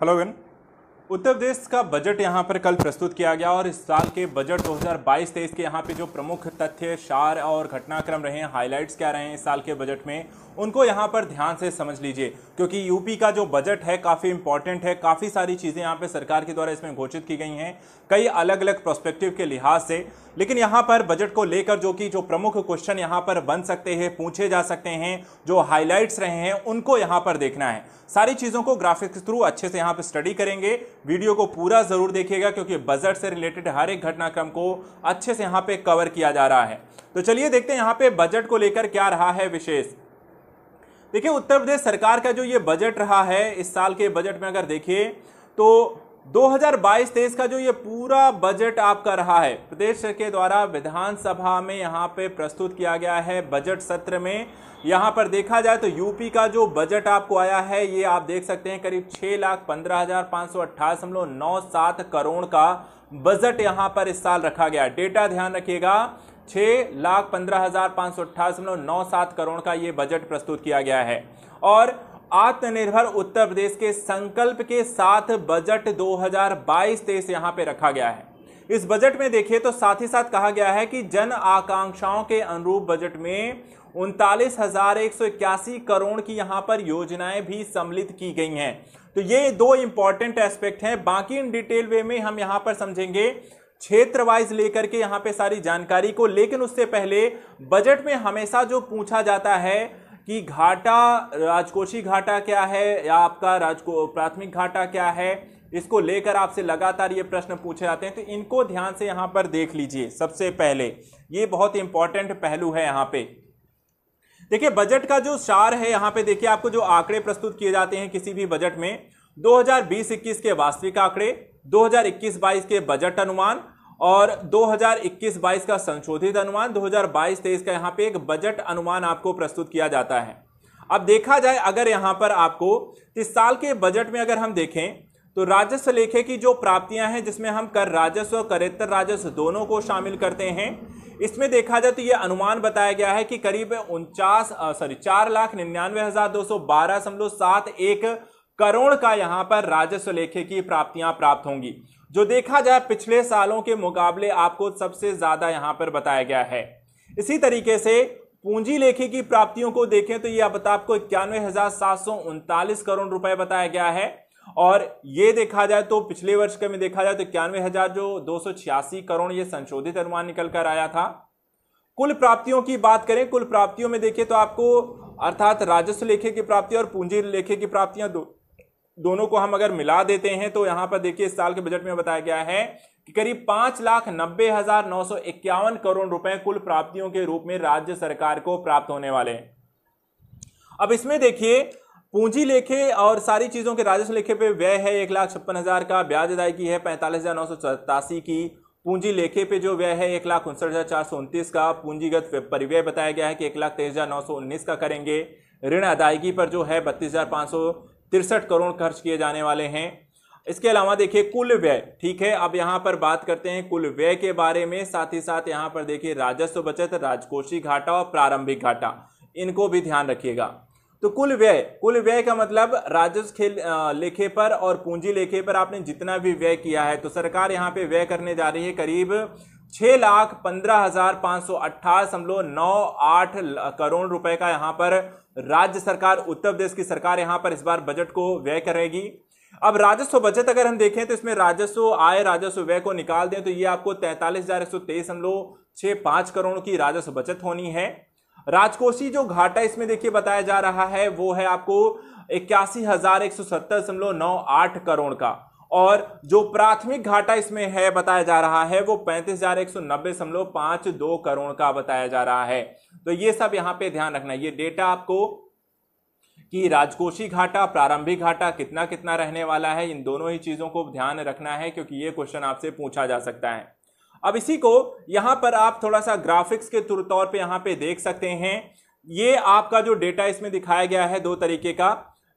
hello gun उत्तर प्रदेश का budget यहाँ पर कल प्रस्तुत किया गया और इस साल के बजट 2022-23 के यहाँ पे जो प्रमुख तथ्य सार और घटनाक्रम रहे हैं हाईलाइट्स क्या रहे हैं इस साल के बजट में उनको यहाँ पर ध्यान से समझ लीजिए क्योंकि यूपी का जो बजट है काफ़ी इंपॉर्टेंट है काफ़ी सारी चीज़ें यहाँ पे सरकार के द्वारा इसमें घोषित की गई हैं कई अलग अलग प्रोस्पेक्टिव के लिहाज से लेकिन यहाँ पर बजट को लेकर जो कि जो प्रमुख क्वेश्चन यहाँ पर बन सकते हैं पूछे जा सकते हैं जो हाईलाइट्स रहे हैं उनको यहाँ पर देखना है सारी चीज़ों को ग्राफिक्स थ्रू अच्छे से यहाँ पर स्टडी करेंगे वीडियो को पूरा ज़रूर देखिएगा क्योंकि बजट से रिलेटेड हर एक घटनाक्रम को अच्छे से यहाँ पर कवर किया जा रहा है तो चलिए देखते हैं यहाँ पे बजट को लेकर क्या रहा है विशेष देखिए उत्तर प्रदेश सरकार का जो ये बजट रहा है इस साल के बजट में अगर देखिए तो 2022-23 का जो ये पूरा बजट आपका रहा है प्रदेश के द्वारा विधानसभा में यहाँ पे प्रस्तुत किया गया है बजट सत्र में यहाँ पर देखा जाए तो यूपी का जो बजट आपको आया है ये आप देख सकते हैं करीब छः लाख पंद्रह हज़ार पाँच सौ अट्ठाईस नौ सात करोड़ का बजट यहाँ पर इस साल रखा गया डेटा ध्यान रखिएगा छह लाख पंद्रह हजार पांच सौ अट्ठाईस नौ सात करोड़ का यह बजट प्रस्तुत किया गया है और आत्मनिर्भर उत्तर प्रदेश के संकल्प के साथ बजट 2022-23 यहां पे रखा गया है इस बजट में देखिए तो साथ ही साथ कहा गया है कि जन आकांक्षाओं के अनुरूप बजट में उनतालीस हजार एक सौ इक्यासी करोड़ की यहां पर योजनाएं भी सम्मिलित की गई हैं तो ये दो इंपॉर्टेंट एस्पेक्ट हैं बाकी इन डिटेल वे में हम यहां पर समझेंगे क्षेत्र वाइज लेकर के यहाँ पे सारी जानकारी को लेकिन उससे पहले बजट में हमेशा जो पूछा जाता है कि घाटा राजकोषीय घाटा क्या है या आपका राजको प्राथमिक घाटा क्या है इसको लेकर आपसे लगातार ये प्रश्न पूछे जाते हैं तो इनको ध्यान से यहाँ पर देख लीजिए सबसे पहले ये बहुत इंपॉर्टेंट पहलू है यहाँ पे देखिए बजट का जो सार है यहाँ पे देखिए आपको जो आंकड़े प्रस्तुत किए जाते हैं किसी भी बजट में 2020-21 के वास्तविक आंकड़े 2021-22 के बजट अनुमान और 2021-22 का संशोधित अनुमान 2022-23 का यहाँ पे एक बजट अनुमान आपको प्रस्तुत किया जाता है अब देखा जाए अगर यहाँ पर आपको इस साल के बजट में अगर हम देखें तो राजस्व लेखे की जो प्राप्तियां हैं जिसमें हम कर राजस्व और करेत्तर राजस्व दोनों को शामिल करते हैं इसमें देखा जाए तो ये अनुमान बताया गया है कि करीब उनचास सॉरी चार लाख निन्यानवे हजार दो सौ बारह दशमलव सात एक करोड़ का यहां पर राजस्व लेखे की प्राप्तियां प्राप्त होंगी जो देखा जाए पिछले सालों के मुकाबले आपको सबसे ज्यादा यहां पर बताया गया है इसी तरीके से पूंजी लेखे की प्राप्तियों को देखें तो यह बता आपको इक्यानवे हजार सात सौ उनतालीस करोड़ रुपए बताया गया है और ये देखा जाए तो पिछले वर्ष के में देखा जाए तो इक्यानवे हजार जो दो सौ छियासी करोड़ ये संशोधित अनुमान निकल कर आया था कुल प्राप्तियों की बात करें कुल प्राप्तियों में देखिए तो आपको अर्थात राजस्व लेखे की प्राप्ति और पूंजी लेखे की प्राप्तियां दो दोनों को हम अगर मिला देते हैं तो यहां पर देखिए इस साल के बजट में बताया गया है कि करीब पांच लाख नब्बे हजार नौ सौ इक्यावन करोड़ रुपए कुल प्राप्तियों के रूप में राज्य सरकार को प्राप्त होने वाले अब इसमें देखिए पूंजी लेखे और सारी चीजों के राजस्व लेखे पे व्यय है एक लाख छप्पन हजार का ब्याज अदायगी है पैंतालीस हजार नौ सौ सतासी की पूंजी लेखे पे जो व्यय है एक लाख उनसठ हजार चार सौ उनतीस का पूंजीगत परिव्यय बताया गया है कि एक लाख तेईस हजार नौ सौ उन्नीस का करेंगे ऋण अदायगी पर जो है बत्तीस हजार पांच सौ तिरसठ करोड़ खर्च किए जाने वाले हैं इसके अलावा देखिए कुल व्यय ठीक है अब यहाँ पर बात करते हैं कुल व्यय के बारे में साथ ही साथ यहाँ पर देखिए राजस्व बचत राजकोषीय घाटा और प्रारंभिक घाटा इनको भी ध्यान रखिएगा तो कुल व्यय कुल व्यय का मतलब राजस्व खेल लेखे पर और पूंजी लेखे पर आपने जितना भी व्यय किया है तो सरकार यहाँ पे व्यय करने जा रही है करीब छः लाख पंद्रह हजार पाँच सौ अट्ठाईस हम लोग नौ आठ करोड़ रुपए का यहाँ पर राज्य सरकार उत्तर प्रदेश की सरकार यहां पर इस बार बजट को व्यय करेगी अब राजस्व बजट अगर हम देखें तो इसमें राजस्व आय राजस्व व्यय को निकाल दें तो ये आपको तैंतालीस हजार एक सौ तेईस छह पांच करोड़ की राजस्व बचत होनी है राजकोषीय जो घाटा इसमें देखिए बताया जा रहा है वो है आपको इक्यासी हजार एक सौ सत्तर दशमलव नौ आठ करोड़ का और जो प्राथमिक घाटा इसमें है बताया जा रहा है वो पैंतीस हजार एक सौ नब्बे दशमलव पांच दो करोड़ का बताया जा रहा है तो ये सब यहां पे ध्यान रखना ये डेटा आपको कि राजकोषीय घाटा प्रारंभिक घाटा कितना कितना रहने वाला है इन दोनों ही चीजों को ध्यान रखना है क्योंकि ये क्वेश्चन आपसे पूछा जा सकता है अब इसी को यहां पर आप थोड़ा सा ग्राफिक्स के तौर पे यहां पे देख सकते हैं ये आपका जो डेटा इसमें दिखाया गया है दो तरीके का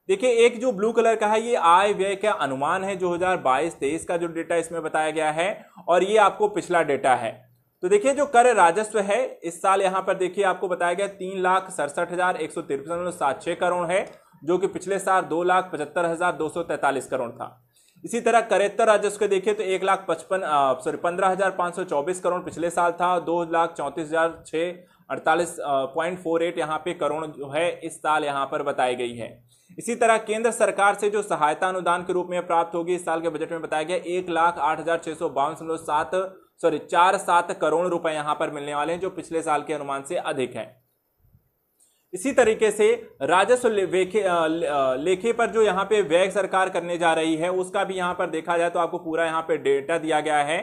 देखिए एक जो ब्लू कलर का है ये आय व्यय का अनुमान है जो हजार बाईस का जो डेटा इसमें बताया गया है और ये आपको पिछला डेटा है तो देखिए जो कर राजस्व है इस साल यहाँ पर देखिए आपको बताया गया तीन लाख सड़सठ हजार एक सौ तिरपन सात छह करोड़ है जो कि पिछले साल दो लाख पचहत्तर हजार दो सौ तैंतालीस करोड़ था इसी तरह करेत्तर राजस्व के देखिए तो एक लाख पचपन सॉरी पंद्रह हजार पाँच सौ चौबीस करोड़ पिछले साल था दो लाख चौंतीस हजार छः अड़तालीस पॉइंट फोर एट यहाँ पे करोड़ जो है इस साल यहाँ पर बताई गई है इसी तरह केंद्र सरकार से जो सहायता अनुदान के रूप में प्राप्त होगी इस साल के बजट में बताया गया एक लाख आठ हजार छह सौ बावन सात सॉरी चार सात करोड़ रुपए यहां पर मिलने वाले हैं जो पिछले साल के अनुमान से अधिक है इसी तरीके से राजस्व लेखे, लेखे पर जो यहाँ पे व्यय सरकार करने जा रही है उसका भी यहाँ पर देखा जाए तो आपको पूरा यहाँ पे डेटा दिया गया है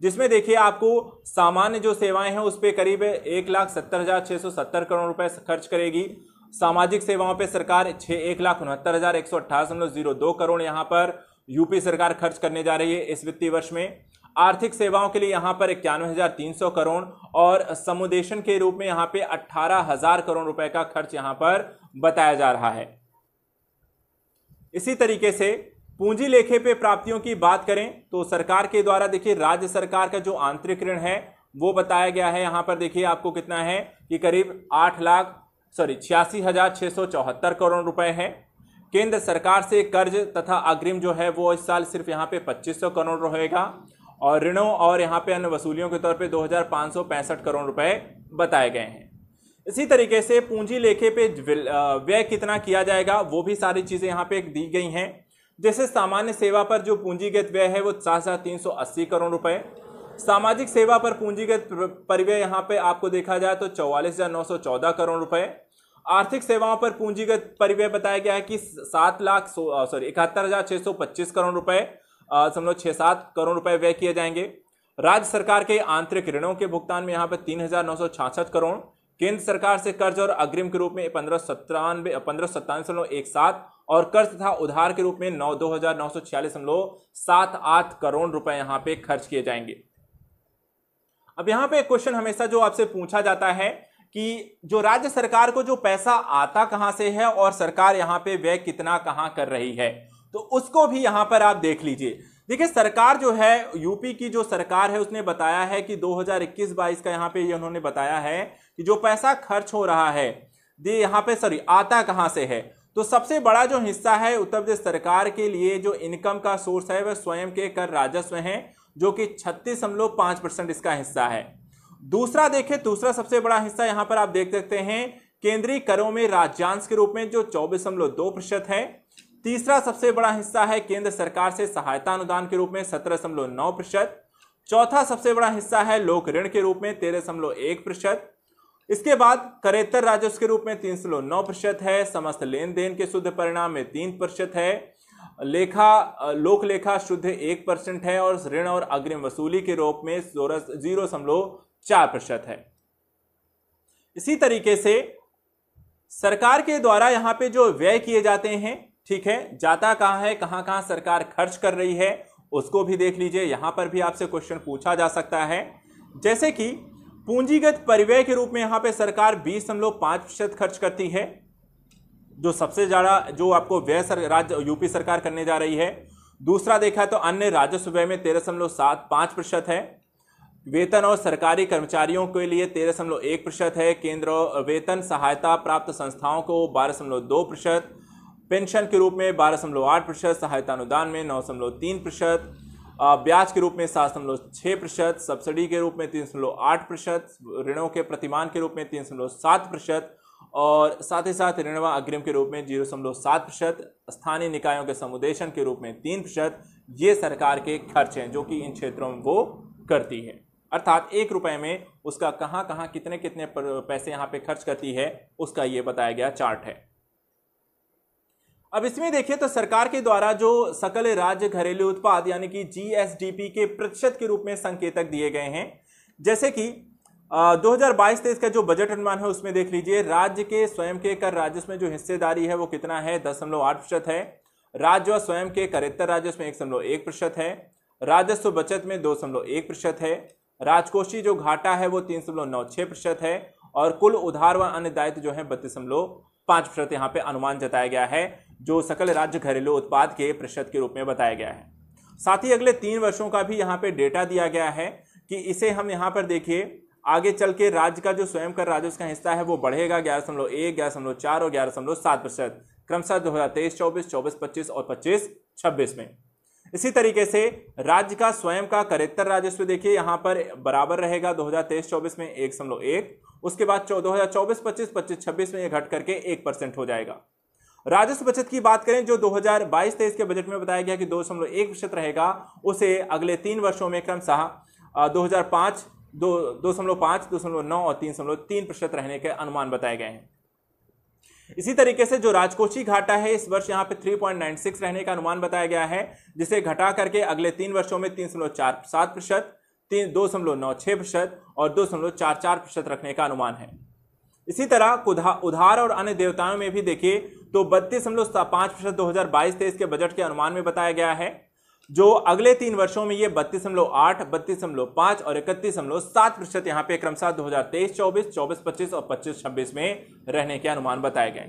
जिसमें देखिए आपको सामान्य जो सेवाएं हैं उस पर करीब एक लाख सत्तर हजार छह सौ सत्तर करोड़ रुपए खर्च करेगी सामाजिक सेवाओं पे सरकार छह एक लाख उनहत्तर हजार एक सौ अट्ठाईस दशमलव जीरो दो करोड़ यहां पर यूपी सरकार खर्च करने जा रही है इस वित्तीय वर्ष में आर्थिक सेवाओं के लिए यहां पर इक्यानवे हजार तीन सौ करोड़ और समुदेशन के रूप में यहां पे अट्ठारह हजार करोड़ रुपए का खर्च यहां पर बताया जा रहा है इसी तरीके से पूंजी लेखे पे प्राप्तियों की बात करें तो सरकार के द्वारा देखिए राज्य सरकार का जो आंतरिक ऋण है वो बताया गया है यहां पर देखिए आपको कितना है कि करीब आठ लाख सॉरी छियासी हजार छः सौ चौहत्तर करोड़ रुपए हैं केंद्र सरकार से कर्ज तथा अग्रिम जो है वो इस साल सिर्फ यहाँ पे 2500 करोड़ रहेगा और ऋणों और यहाँ पे अन्य वसूलियों के तौर पे 2565 करोड़ रुपए बताए गए हैं इसी तरीके से पूंजी लेखे पे व्यय कितना किया जाएगा वो भी सारी चीज़ें यहाँ पे दी गई हैं जैसे सामान्य सेवा पर जो पूंजीगत व्यय है वो सात हजार तीन सौ अस्सी करोड़ रुपए सामाजिक सेवा पर पूंजीगत परिव्यय यहाँ पे आपको देखा जाए तो चौवालीस करोड़ रुपए आर्थिक सेवाओं पर पूंजीगत परिव्यय बताया गया है कि सात लाख सॉरी इकहत्तर हजार छह सौ पच्चीस करोड़ रुपए समझो छह सात करोड़ रुपए व्यय किए जाएंगे राज्य सरकार के आंतरिक ऋणों के भुगतान में यहाँ पर तीन हजार नौ सौ छाछठ करोड़ केंद्र सरकार से कर्ज और अग्रिम के रूप में पंद्रह सत्तानवे पंद्रह सत्तानवे एक सात और कर्ज तथा उधार के रूप में नौ दो हजार नौ सौ छियालीस करोड़ रुपए यहाँ पे खर्च किए जाएंगे अब यहां पे क्वेश्चन हमेशा जो आपसे पूछा जाता है कि जो राज्य सरकार को जो पैसा आता कहां से है और सरकार यहां पे व्यय कितना कहां कर रही है तो उसको भी यहां पर आप देख लीजिए देखिए सरकार जो है यूपी की जो सरकार है उसने बताया है कि 2021-22 का यहां पे ये उन्होंने बताया है कि जो पैसा खर्च हो रहा है दे यहां पे सॉरी आता कहां से है तो सबसे बड़ा जो हिस्सा है उत्तर प्रदेश सरकार के लिए जो इनकम का सोर्स है वह स्वयं के कर राजस्व हैं जो कि छत्तीस परसेंट इसका हिस्सा है दूसरा देखें दूसरा सबसे बड़ा हिस्सा यहां पर आप देख सकते हैं केंद्रीय करों में राज्यांश के रूप में जो चौबीस दो प्रतिशत है तीसरा सबसे बड़ा हिस्सा है केंद्र सरकार से सहायता अनुदान के रूप में सत्रह दशमलव नौ प्रतिशत चौथा सबसे बड़ा हिस्सा है लोक ऋण के रूप में तेरह दशमलव एक प्रतिशत इसके बाद करेतर राजस्व के रूप में तीन सौ नौ प्रतिशत है समस्त लेन देन के शुद्ध परिणाम में तीन प्रतिशत है लेखा लोक लेखा शुद्ध एक परसेंट है और ऋण और अग्रिम वसूली के रूप में जीरो दशमलव चार प्रतिशत है इसी तरीके से सरकार के द्वारा यहां पे जो व्यय किए जाते हैं ठीक है जाता कहां है कहां कहां सरकार खर्च कर रही है उसको भी देख लीजिए यहां पर भी आपसे क्वेश्चन पूछा जा सकता है जैसे कि पूंजीगत परिव्यय के रूप में यहां पे सरकार बीस प्रतिशत खर्च करती है जो सबसे ज़्यादा जो आपको व्यय सर राज्य यूपी सरकार करने जा रही है दूसरा देखा है तो अन्य राजस्व व्यय में तेरह दशमलव सात पाँच प्रतिशत है वेतन और सरकारी कर्मचारियों के लिए तेरह दशमलव एक प्रतिशत है केंद्र वेतन सहायता प्राप्त संस्थाओं को बारह दशमलव दो प्रतिशत पेंशन के रूप में बारह दशमलव आठ प्रतिशत सहायता अनुदान में नौ दशमलव तीन प्रतिशत ब्याज के रूप में सात दशमलव छः प्रतिशत सब्सिडी के रूप में तीन दशमलव आठ प्रतिशत ऋणों के प्रतिमान के रूप में तीन दशमलव सात प्रतिशत और साथ ही साथ ऋणवा अग्रिम के रूप में जीरो दशमलव सात प्रतिशत स्थानीय निकायों के समुदेशन के रूप में तीन प्रतिशत ये सरकार के खर्च हैं जो कि इन क्षेत्रों में वो करती है अर्थात एक रुपए में उसका कहाँ कहाँ कितने कितने पैसे यहाँ पे खर्च करती है उसका ये बताया गया चार्ट है अब इसमें देखिए तो सरकार के द्वारा जो सकल राज्य घरेलू उत्पाद यानी कि जीएसडीपी के प्रतिशत के रूप में संकेतक दिए गए हैं जैसे कि दो हजार बाईस तेईस का जो बजट अनुमान है उसमें देख लीजिए राज्य के स्वयं के कर राजस्व में जो हिस्सेदारी है वो कितना है दशमलव आठ प्रतिशत है राज्य और स्वयं के करेत्तर राजस्व में एक दशमलव एक प्रतिशत है राजस्व बचत में दो दशमलव एक प्रतिशत है राजकोषीय जो घाटा है वो तीन दशमलव नौ छः प्रतिशत है और कुल उधार व अन्य दायित्व जो है बत्तीस दशमलव पाँच प्रतिशत यहाँ पे अनुमान जताया गया है जो सकल राज्य घरेलू उत्पाद के प्रतिशत के रूप में बताया गया है साथ ही अगले तीन वर्षों का भी यहाँ पे डेटा दिया गया है कि इसे हम यहाँ पर देखिए आगे चल के राज्य का जो स्वयं कर राजस्व का हिस्सा है वो बढ़ेगा ग्यारह दशमलव एक ग्यारह दशमलव चार और ग्यारह दशमलव सात प्रतिशत क्रमशः दो हजार तेईस चौबीस चौबीस पच्चीस और पच्चीस छब्बीस में इसी तरीके से राज्य का स्वयं का करेत्तर राजस्व देखिए यहाँ पर बराबर रहेगा दो हजार तेईस चौबीस में एक दशमलव एक उसके बाद दो हजार चौबीस पच्चीस पच्चीस छब्बीस में यह घट करके एक परसेंट हो जाएगा राजस्व बचत की बात करें जो 2022-23 के बजट में बताया गया कि दो दशमलव एक प्रतिशत रहेगा उसे अगले तीन वर्षों में क्रमशः पांच दो दो पांच पाँच दो दशमलव नौ और तीन दशमलव तीन प्रतिशत रहने के अनुमान बताए गए हैं इसी तरीके से जो राजकोषीय घाटा है इस वर्ष यहाँ पे 3.96 रहने का अनुमान बताया गया है जिसे घटा करके अगले तीन वर्षों में तीन दशमलव चार सात प्रतिशत तीन दो दशमलव नौ छह प्रतिशत और दो दशमलव चार चार प्रतिशत रखने का अनुमान है इसी तरह उधार और अन्य देवताओं में भी देखिए तो बत्तीस दशमलव पांच प्रतिशत दो हज़ार बाईस तेईस के बजट के अनुमान में बताया गया है जो अगले तीन वर्षों में ये बत्तीस दशमलव आठ बत्तीस दशमलव पांच और इकतीस दशमलव सात प्रतिशत यहां पर क्रमशः दो हजार तेईस चौबीस चौबीस पच्चीस और पच्चीस छब्बीस में रहने के अनुमान बताए गए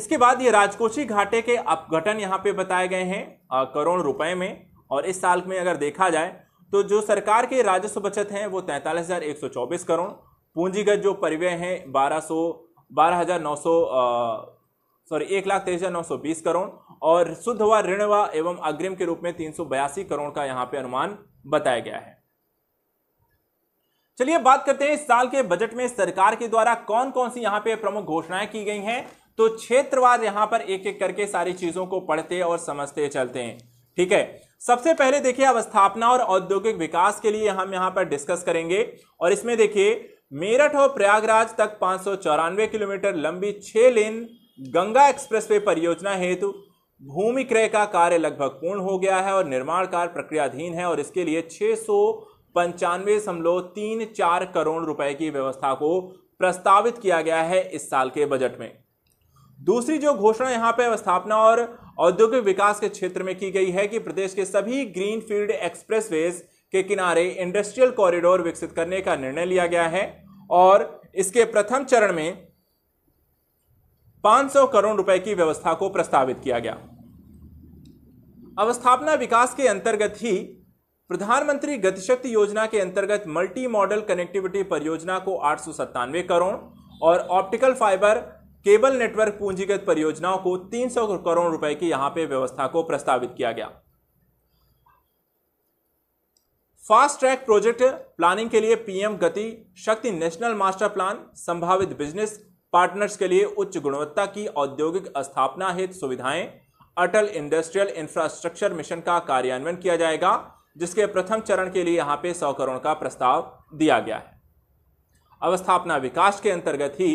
इसके बाद ये राजकोषीय घाटे के अपघटन यहाँ पे बताए गए हैं करोड़ रुपए में और इस साल में अगर देखा जाए तो जो सरकार के राजस्व बचत हैं वो तैंतालीस करोड़ पूंजीगत जो परिव्यय हैं बारह सौ बारह हजार नौ सौ सॉरी एक लाख तेईस हजार नौ सौ बीस करोड़ और शुद्ध व ऋण व एवं अग्रिम के रूप में तीन करोड़ का यहां पे अनुमान बताया गया है चलिए बात करते हैं इस साल के बजट में सरकार के द्वारा कौन कौन सी यहां पे प्रमुख घोषणाएं की गई हैं तो क्षेत्रवार यहां पर एक एक करके सारी चीजों को पढ़ते और समझते चलते हैं ठीक है सबसे पहले देखिए अवस्थापना और औद्योगिक विकास के लिए हम यहां पर डिस्कस करेंगे और इसमें देखिए मेरठ और प्रयागराज तक पांच किलोमीटर लंबी छह लेन गंगा एक्सप्रेसवे परियोजना हेतु भूमि क्रय का कार्य लगभग पूर्ण हो गया है और निर्माण कार्य प्रक्रियाधीन है और इसके लिए छह सौ पंचानवे दशमलव तीन चार करोड़ रुपए की व्यवस्था को प्रस्तावित किया गया है इस साल के बजट में दूसरी जो घोषणा यहाँ पर स्थापना और औद्योगिक विकास के क्षेत्र में की गई है कि प्रदेश के सभी ग्रीन फील्ड एक्सप्रेस के किनारे इंडस्ट्रियल कॉरिडोर विकसित करने का निर्णय लिया गया है और इसके प्रथम चरण में 500 करोड़ रुपए की व्यवस्था को प्रस्तावित किया गया अवस्थापना विकास के अंतर्गत ही प्रधानमंत्री गतिशक्ति योजना के अंतर्गत मल्टी मॉडल कनेक्टिविटी परियोजना को आठ करोड़ और ऑप्टिकल फाइबर केबल नेटवर्क पूंजीगत परियोजनाओं को 300 करोड़ रुपए की यहां पे व्यवस्था को प्रस्तावित किया गया फास्ट ट्रैक प्रोजेक्ट प्लानिंग के लिए PM Gati Shakti national master plan संभावित बिजनेस पार्टनर्स के लिए उच्च गुणवत्ता की औद्योगिक स्थापना हित सुविधाएं अटल इंडस्ट्रियल इंफ्रास्ट्रक्चर मिशन का कार्यान्वयन किया जाएगा जिसके प्रथम चरण के लिए यहां पे 100 करोड़ का प्रस्ताव दिया गया है अवस्थापना विकास के अंतर्गत ही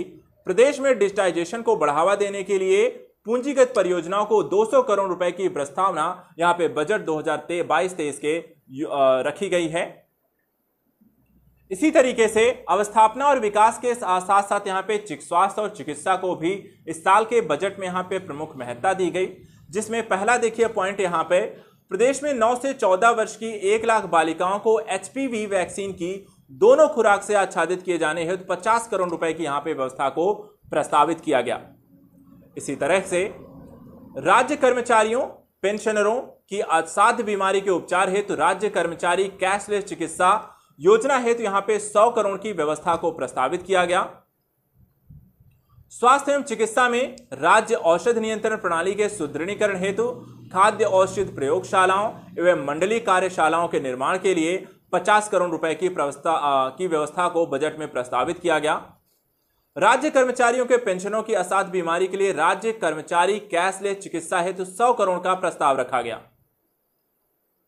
प्रदेश में डिजिटाइजेशन को बढ़ावा देने के लिए पूंजीगत परियोजनाओं को 200 करोड़ रुपए की प्रस्तावना यहां पे बजट 2023 तेईस के रखी गई है इसी तरीके से अवस्थापना और विकास के साथ साथ यहाँ पे स्वास्थ्य और चिकित्सा को भी इस साल के बजट में यहाँ पे प्रमुख महत्ता दी गई जिसमें पहला देखिए पॉइंट यहाँ पे प्रदेश में 9 से 14 वर्ष की एक लाख बालिकाओं को एच वैक्सीन की दोनों खुराक से आच्छादित किए जाने हेतु पचास करोड़ रुपए की यहाँ पे व्यवस्था को प्रस्तावित किया गया इसी तरह से राज्य कर्मचारियों पेंशनरों की असाध्य बीमारी के उपचार हेतु तो राज्य कर्मचारी कैशलेस चिकित्सा योजना हेतु यहां पे 100 करोड़ की व्यवस्था को प्रस्तावित किया गया स्वास्थ्य एवं चिकित्सा में राज्य औषध नियंत्रण प्रणाली के सुदृढ़ीकरण हेतु खाद्य औषध प्रयोगशालाओं एवं मंडली कार्यशालाओं के निर्माण के लिए 50 करोड़ रुपए की प्रवस्था की व्यवस्था को बजट में प्रस्तावित किया गया राज्य कर्मचारियों के पेंशनों की असाध बीमारी के लिए राज्य कर्मचारी कैशलेस चिकित्सा हेतु सौ करोड़ का प्रस्ताव रखा गया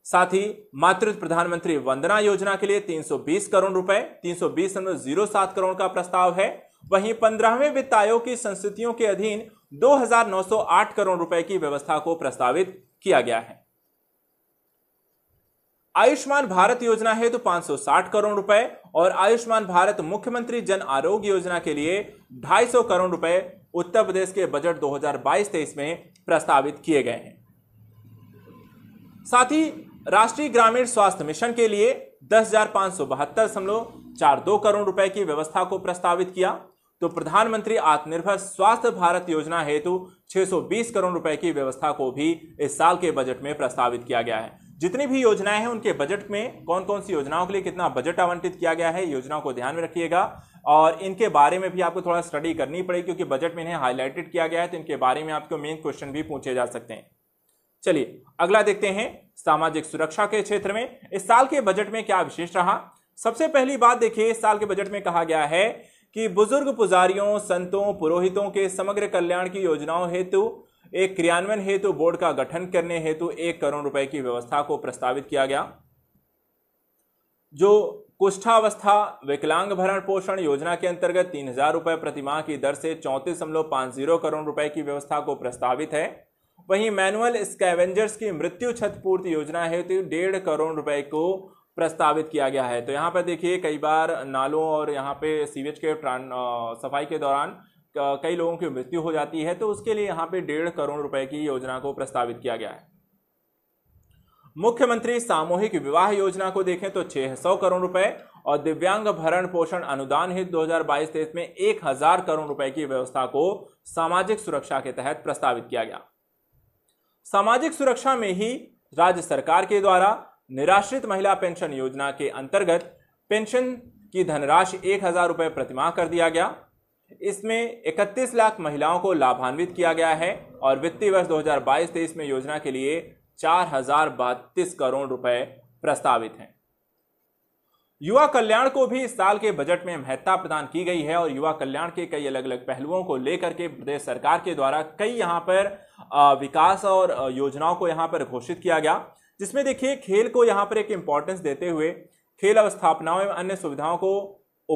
साथ ही मातृत्व प्रधानमंत्री वंदना योजना के लिए 320 करोड़ रुपए तीन करोड़ का प्रस्ताव है वहीं पंद्रहवें वित्त आयोग की संस्थितियों के अधीन 2,908 करोड़ रुपए की व्यवस्था को प्रस्तावित किया गया है आयुष्मान भारत योजना है तो 560 करोड़ रुपए और आयुष्मान भारत मुख्यमंत्री जन आरोग्य योजना के लिए 250 करोड़ रुपए उत्तर प्रदेश के बजट 2022-23 में प्रस्तावित किए गए हैं साथ ही राष्ट्रीय ग्रामीण स्वास्थ्य मिशन के लिए दस हजार पांच सौ बहत्तर दशमलव चार दो करोड़ रुपए की व्यवस्था को प्रस्तावित किया तो प्रधानमंत्री आत्मनिर्भर स्वास्थ्य भारत योजना हेतु 620 करोड़ रुपए की व्यवस्था को भी इस साल के बजट में प्रस्तावित किया गया है जितनी भी योजनाएं हैं उनके बजट में कौन कौन सी योजनाओं के लिए कितना बजट आवंटित किया गया है योजनाओं को ध्यान में रखिएगा और इनके बारे में भी आपको थोड़ा स्टडी करनी पड़ेगी क्योंकि बजट में इन्हें हाईलाइटेड किया गया है तो इनके बारे में आपको मेन क्वेश्चन भी पूछे जा सकते हैं चलिए अगला देखते हैं सामाजिक सुरक्षा के क्षेत्र में इस साल के बजट में क्या विशेष रहा सबसे पहली बात देखिए इस साल के बजट में कहा गया है कि बुजुर्ग पुजारियों संतों पुरोहितों के समग्र कल्याण की योजनाओं हेतु एक क्रियान्वयन हेतु बोर्ड का गठन करने हेतु एक करोड़ रुपए की व्यवस्था को प्रस्तावित किया गया जो कुष्ठावस्था विकलांग भरण पोषण योजना के अंतर्गत तीन हजार रुपए प्रतिमाह की दर से चौंतीस करोड़ रुपए की व्यवस्था को प्रस्तावित है वहीं मैनुअल स्कैवेंजर्स की मृत्यु क्षतिपूर्ति योजना हेतु तो डेढ़ करोड़ रुपए को प्रस्तावित किया गया है तो यहाँ पर देखिए कई बार नालों और यहाँ पे सीवेज के सफाई के दौरान कई लोगों की मृत्यु हो जाती है तो उसके लिए यहाँ पे डेढ़ करोड़ रुपए की योजना को प्रस्तावित किया गया है मुख्यमंत्री सामूहिक विवाह योजना को देखें तो 600 करोड़ रुपए और दिव्यांग भरण पोषण अनुदान हित 2022 हजार में 1000 करोड़ रुपए की व्यवस्था को सामाजिक सुरक्षा के तहत प्रस्तावित किया गया सामाजिक सुरक्षा में ही राज्य सरकार के द्वारा निराश्रित महिला पेंशन योजना के अंतर्गत पेंशन की धनराशि एक हजार रुपये प्रतिमाह कर दिया गया इसमें 31 लाख महिलाओं को लाभान्वित किया गया है और वित्तीय वर्ष 2022-23 में योजना के लिए चार हजार करोड़ रुपए प्रस्तावित हैं युवा कल्याण को भी इस साल के बजट में महत्ता प्रदान की गई है और युवा कल्याण के कई अलग अलग पहलुओं को लेकर के प्रदेश सरकार के द्वारा कई यहाँ पर विकास और योजनाओं को यहाँ पर घोषित किया गया जिसमें देखिए खेल को यहाँ पर एक इम्पोर्टेंस देते हुए खेल अवस्थापनाओं एवं अन्य सुविधाओं को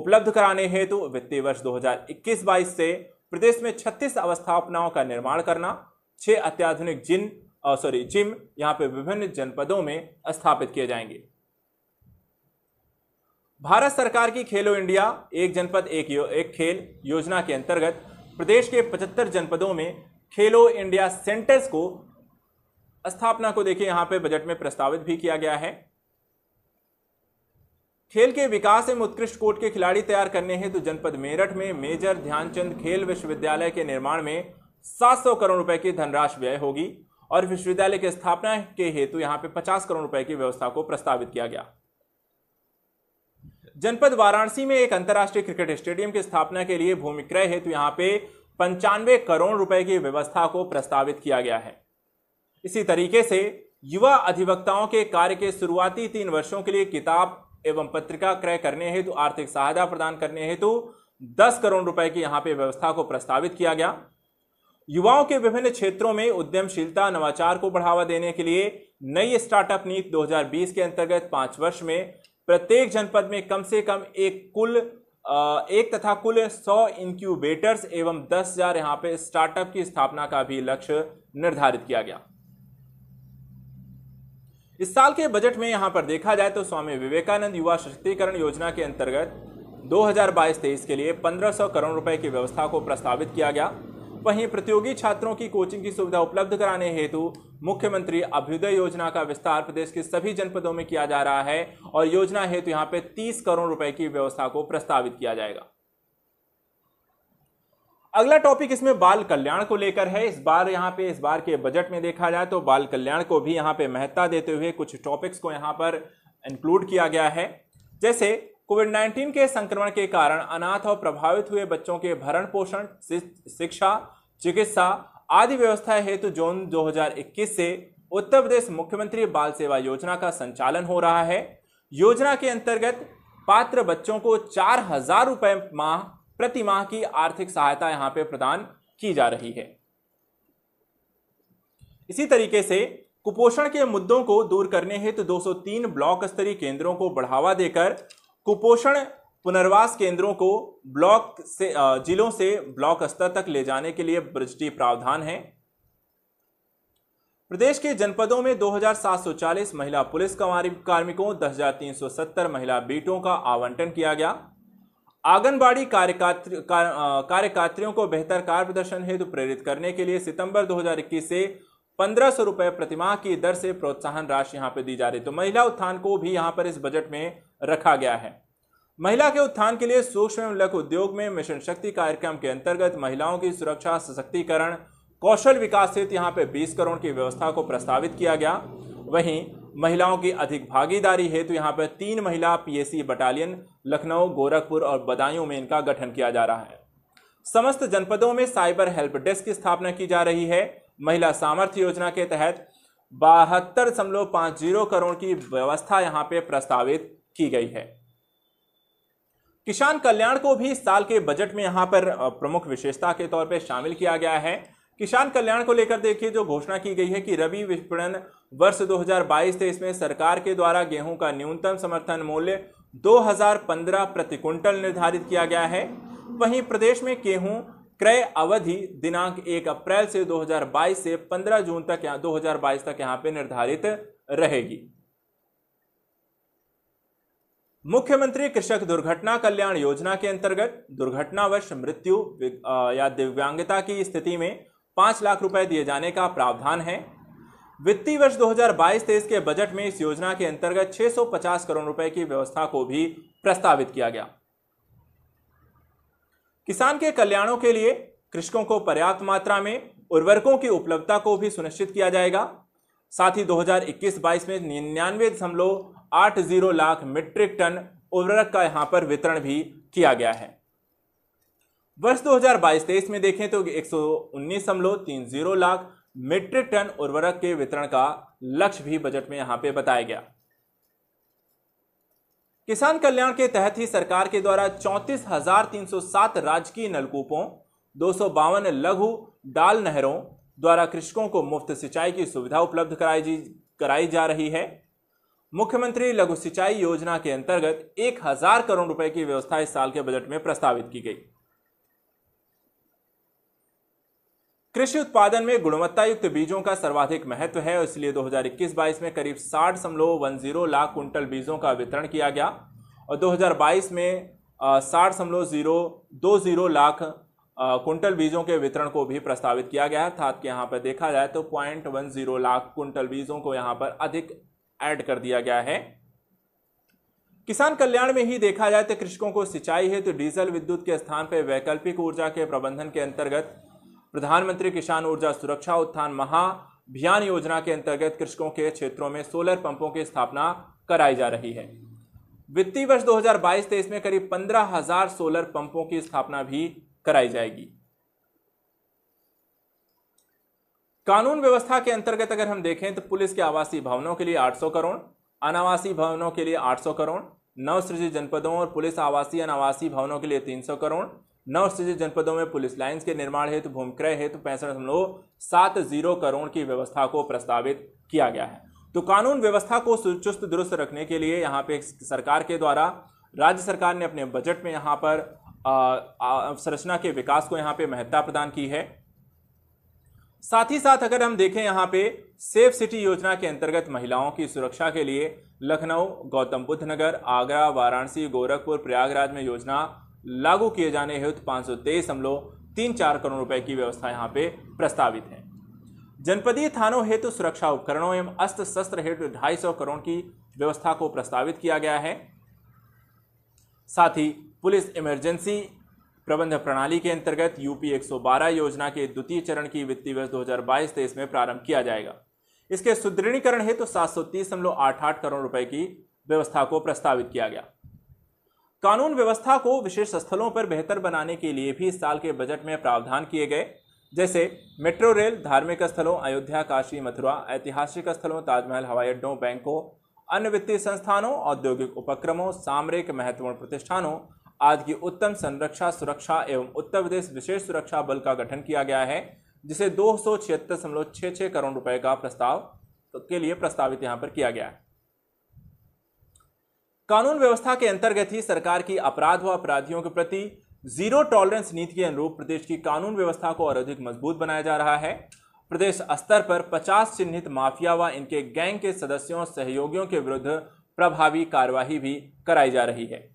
उपलब्ध कराने हेतु तो वित्तीय वर्ष 2021-22 से प्रदेश में 36 अवस्थापनाओं का निर्माण करना छह अत्याधुनिक जिन सॉरी जिम यहाँ पर विभिन्न जनपदों में स्थापित किए जाएंगे भारत सरकार की खेलो इंडिया एक जनपद एक यो, एक खेल योजना के अंतर्गत प्रदेश के 75 जनपदों में खेलो इंडिया सेंटर्स को स्थापना को देखिए यहां पे बजट में प्रस्तावित भी किया गया है खेल के विकास एवं उत्कृष्ट कोट के खिलाड़ी तैयार करने हेतु तो जनपद मेरठ में मेजर ध्यानचंद खेल विश्वविद्यालय के निर्माण में 700 करोड़ रुपए की धनराशि व्यय होगी और विश्वविद्यालय की स्थापना के हेतु यहां यहाँ पे 50 करोड़ रुपए की व्यवस्था को प्रस्तावित किया गया जनपद वाराणसी में एक अंतर्राष्ट्रीय क्रिकेट स्टेडियम की स्थापना के लिए भूमि क्रय हेतु यहाँ यहां पे पंचानवे करोड़ रुपए की व्यवस्था को प्रस्तावित किया गया है इसी तरीके से युवा अधिवक्ताओं के कार्य के शुरुआती तीन वर्षों के लिए किताब एवं पत्रिका क्रय करने हेतु आर्थिक सहायता प्रदान करने हेतु दस करोड़ रुपए की यहां पे व्यवस्था को प्रस्तावित किया गया युवाओं के विभिन्न क्षेत्रों में उद्यमशीलता नवाचार को बढ़ावा देने के लिए नई स्टार्टअप नीति 2020 के अंतर्गत पांच वर्ष में प्रत्येक जनपद में कम से कम एक कुल एक तथा कुल 100 इंक्यूबेटर्स एवं 10,000 यहां पे स्टार्टअप की स्थापना का भी लक्ष्य निर्धारित किया गया इस साल के बजट में यहां पर देखा जाए तो स्वामी विवेकानंद युवा सशक्तिकरण योजना के अंतर्गत 2022-23 के लिए 1500 करोड़ रुपए की व्यवस्था को प्रस्तावित किया गया वहीं प्रतियोगी छात्रों की कोचिंग की सुविधा उपलब्ध कराने हेतु मुख्यमंत्री अभ्युदय योजना का विस्तार प्रदेश के सभी जनपदों में किया जा रहा है और योजना हेतु यहां पे 30 करोड़ रुपए की व्यवस्था को प्रस्तावित किया जाएगा अगला टॉपिक इसमें बाल कल्याण को लेकर है इस बार यहाँ पे इस बार के बजट में देखा जाए तो बाल कल्याण को भी यहाँ पे महत्ता देते हुए कुछ टॉपिक्स को यहाँ पर इंक्लूड किया गया है जैसे कोविड 19 के संक्रमण के कारण अनाथ और प्रभावित हुए बच्चों के भरण पोषण शिक्षा चिकित्सा आदि व्यवस्था हेतु जून 2021 से उत्तर प्रदेश मुख्यमंत्री बाल सेवा योजना का संचालन हो रहा है योजना के अंतर्गत पात्र बच्चों को चार हजार रुपये माह प्रति माह की आर्थिक सहायता यहाँ पे प्रदान की जा रही है इसी तरीके से कुपोषण के मुद्दों को दूर करने हेतु तो 203 ब्लॉक स्तरीय केंद्रों को बढ़ावा देकर कुपोषण पुनर्वास केंद्रों को ब्लॉक से जिलों से ब्लॉक स्तर तक ले जाने के लिए ब्रजटी प्रावधान है प्रदेश के जनपदों में 2,740 महिला पुलिस कार्मिकों 10,370 महिला बीटों का आवंटन किया गया आंगनबाड़ी कार्यकर्त्रियों को बेहतर कार्य प्रदर्शन हेतु प्रेरित करने के लिए सितंबर 2021 से पंद्रह सौ रुपये प्रतिमाह की दर से प्रोत्साहन राशि यहां पर दी जा रही तो महिला उत्थान को भी यहां पर इस बजट में रखा गया है महिला के उत्थान के लिए सूक्ष्म एवं लघु उद्योग में मिशन शक्ति कार्यक्रम के अंतर्गत महिलाओं की सुरक्षा सशक्तिकरण कौशल विकास सहित यहाँ पे 20 करोड़ की व्यवस्था को प्रस्तावित किया गया वहीं महिलाओं की अधिक भागीदारी हेतु तो यहाँ पर तीन महिला पीएसी बटालियन लखनऊ गोरखपुर और बदायूं में इनका गठन किया जा रहा है समस्त जनपदों में साइबर हेल्प डेस्क की स्थापना की जा रही है महिला सामर्थ्य योजना के तहत बहत्तर दशमलव जीरो करोड़ की व्यवस्था यहाँ पे प्रस्तावित की गई है किसान कल्याण को भी इस साल के बजट में यहां पर प्रमुख विशेषता के तौर पर शामिल किया गया है किसान कल्याण को लेकर देखिए जो घोषणा की गई है कि रबी विपणन वर्ष 2022 हजार में सरकार के द्वारा गेहूं का न्यूनतम समर्थन मूल्य 2015 प्रति क्विंटल निर्धारित किया गया है वहीं प्रदेश में गेहूं क्रय अवधि दिनांक 1 अप्रैल से 2022 से 15 जून तक 2022 तक यहां पे निर्धारित रहेगी मुख्यमंत्री कृषक दुर्घटना कल्याण योजना के अंतर्गत दुर्घटनावश मृत्यु या दिव्यांगता की स्थिति में पाँच लाख रुपए दिए जाने का प्रावधान है वित्तीय वर्ष 2022-23 के बजट में इस योजना के अंतर्गत 650 करोड़ रुपए की व्यवस्था को भी प्रस्तावित किया गया किसान के कल्याणों के लिए कृषकों को पर्याप्त मात्रा में उर्वरकों की उपलब्धता को भी सुनिश्चित किया जाएगा साथ ही 2021-22 में निन्यानवे दशमलव आठ जीरो लाख मीट्रिक टन उर्वरक का यहां पर वितरण भी किया गया है वर्ष 2022-23 में देखें तो एक सौ लाख मीट्रिक टन उर्वरक के वितरण का लक्ष्य भी बजट में यहां पे बताया गया किसान कल्याण के तहत ही सरकार के द्वारा चौंतीस राजकीय नलकूपों दो लघु डाल नहरों द्वारा कृषकों को मुफ्त सिंचाई की सुविधा उपलब्ध कराई कराई जा रही है मुख्यमंत्री लघु सिंचाई योजना के अंतर्गत एक हजार करोड़ रुपए की व्यवस्था इस साल के बजट में प्रस्तावित की गई कृषि उत्पादन में गुणवत्ता युक्त बीजों का सर्वाधिक महत्व है इसलिए 2021-22 में करीब साठ लाख कुंटल बीजों का वितरण किया गया और 2022 में साठ जीरो जीरो दो लाख कुंटल बीजों के वितरण को भी प्रस्तावित किया गया है अर्थात यहाँ पर देखा जाए तो पॉइंट वन जीरो लाख कुंटल बीजों को यहाँ पर अधिक ऐड कर दिया गया है किसान कल्याण में ही देखा जाए तो कृषकों को सिंचाई हेतु तो डीजल विद्युत के स्थान पर वैकल्पिक ऊर्जा के प्रबंधन के अंतर्गत प्रधानमंत्री किसान ऊर्जा सुरक्षा उत्थान महाभियान योजना के अंतर्गत कृषकों के क्षेत्रों में सोलर पंपों की स्थापना कराई जा रही है वित्तीय वर्ष 2022-23 में करीब पंद्रह हजार सोलर पंपों की स्थापना भी कराई जाएगी कानून व्यवस्था के अंतर्गत अगर हम देखें तो पुलिस के आवासीय भवनों के लिए 800 करोड़ अनावासीय भवनों के लिए 800 करोड़ नवसृजित जनपदों और पुलिस आवासीय अनावासीय भवनों के लिए 300 करोड़ नवसृजित जनपदों में पुलिस लाइन्स के निर्माण हेतु भूमि क्रय हेतु पैंसठ दशमलव सात जीरो करोड़ की व्यवस्था को प्रस्तावित किया गया है तो कानून व्यवस्था को सुचुस्त दुरुस्त रखने के लिए यहाँ पे सरकार के द्वारा राज्य सरकार ने अपने बजट में यहाँ पर संरचना के विकास को यहाँ पे महत्ता प्रदान की है साथ ही साथ अगर हम देखें यहाँ पे सेफ सिटी योजना के अंतर्गत महिलाओं की सुरक्षा के लिए लखनऊ गौतम बुद्ध नगर आगरा वाराणसी गोरखपुर प्रयागराज में योजना लागू किए जाने हेतु पाँच सौ तेईस तीन चार करोड़ रुपए की व्यवस्था यहाँ पे प्रस्तावित है जनपदीय थानों हेतु सुरक्षा उपकरणों एवं अस्त्र शस्त्र हेतु ढाई सौ करोड़ की व्यवस्था को प्रस्तावित किया गया है साथ ही पुलिस इमरजेंसी प्रबंध प्रणाली के अंतर्गत यूपी 112 योजना के द्वितीय चरण की वित्तीय वर्ष 2022 तेईस में प्रारंभ किया जाएगा इसके सुदृढ़ीकरण हेतु सात आठ आठ करोड़ रुपए की व्यवस्था को प्रस्तावित किया गया कानून व्यवस्था को विशेष स्थलों पर बेहतर बनाने के लिए भी इस साल के बजट में प्रावधान किए गए जैसे मेट्रो रेल धार्मिक स्थलों अयोध्या काशी मथुरा ऐतिहासिक स्थलों ताजमहल हवाई अड्डों बैंकों अन्य वित्तीय संस्थानों औद्योगिक उपक्रमों सामरिक महत्वपूर्ण प्रतिष्ठानों आज की उत्तम संरक्षा सुरक्षा एवं उत्तर प्रदेश विशेष सुरक्षा बल का गठन किया गया है जिसे दो करोड़ रुपए का प्रस्ताव के लिए प्रस्तावित यहां पर किया गया है कानून व्यवस्था के अंतर्गत ही सरकार की अपराध व अपराधियों के प्रति जीरो टॉलरेंस नीति के अनुरूप प्रदेश की कानून व्यवस्था को और अधिक मजबूत बनाया जा रहा है प्रदेश स्तर पर 50 चिन्हित माफिया व इनके गैंग के सदस्यों सहयोगियों के विरुद्ध प्रभावी कार्यवाही भी कराई जा रही है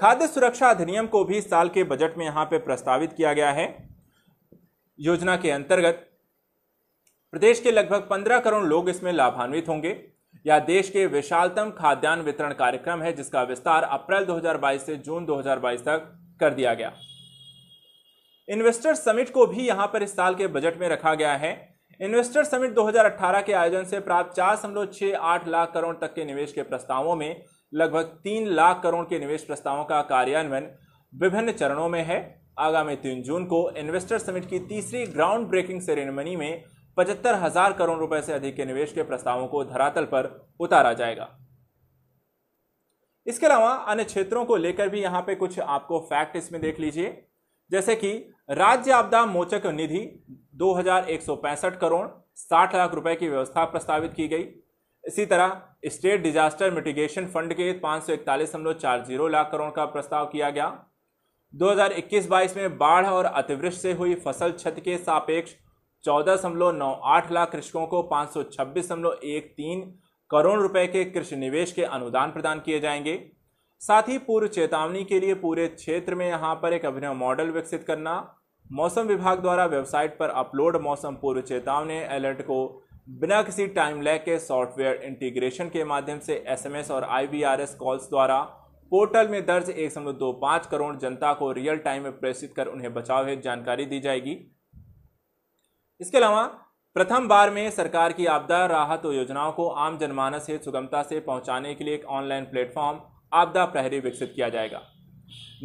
खाद्य सुरक्षा अधिनियम को भी इस साल के बजट में यहां पे प्रस्तावित किया गया है योजना के अंतर्गत प्रदेश के लगभग पंद्रह करोड़ लोग इसमें लाभान्वित होंगे यह देश के विशालतम खाद्यान्न वितरण कार्यक्रम है जिसका विस्तार अप्रैल 2022 से जून 2022 तक कर दिया गया इन्वेस्टर समिट को भी यहां पर इस साल के बजट में रखा गया है इन्वेस्टर समिट 2018 के आयोजन से प्राप्त चार लाख करोड़ तक के निवेश के प्रस्तावों में लगभग तीन लाख करोड़ के निवेश प्रस्तावों का कार्यान्वयन विभिन्न चरणों में है आगामी तीन जून को इन्वेस्टर समिट की तीसरी ग्राउंड ब्रेकिंग सेरेमनी में पचहत्तर हजार करोड़ रुपए से अधिक के निवेश के प्रस्तावों को धरातल पर उतारा जाएगा इसके अलावा अन्य क्षेत्रों को लेकर भी यहां पे कुछ आपको फैक्ट इसमें देख लीजिए जैसे कि राज्य आपदा मोचक निधि दो करोड़ 60 लाख रुपए की व्यवस्था प्रस्तावित की गई इसी तरह स्टेट डिजास्टर मिटिगेशन फंड के पाँच सौ इकतालीस चार जीरो लाख करोड़ का प्रस्ताव किया गया 2021-22 में बाढ़ और अतिवृष्टि से हुई फसल क्षति के सापेक्ष चौदह दशमलव नौ आठ लाख कृषकों को पाँच सौ छब्बीस दशमलव एक तीन करोड़ रुपए के कृषि निवेश के अनुदान प्रदान किए जाएंगे साथ ही पूर्व चेतावनी के लिए पूरे क्षेत्र में यहाँ पर एक अभिनव मॉडल विकसित करना मौसम विभाग द्वारा वेबसाइट पर अपलोड मौसम पूर्व चेतावनी अलर्ट को बिना किसी टाइम लैग के सॉफ्टवेयर इंटीग्रेशन के माध्यम से एसएमएस और आईवीआरएस कॉल्स द्वारा पोर्टल में दर्ज एक दो पाँच करोड़ जनता को रियल टाइम में प्रेषित कर उन्हें बचाव हेतु जानकारी दी जाएगी इसके अलावा प्रथम बार में सरकार की आपदा राहत योजनाओं को आम जनमानस हेतु सुगमता से पहुंचाने के लिए एक ऑनलाइन प्लेटफॉर्म आपदा प्रहरी विकसित किया जाएगा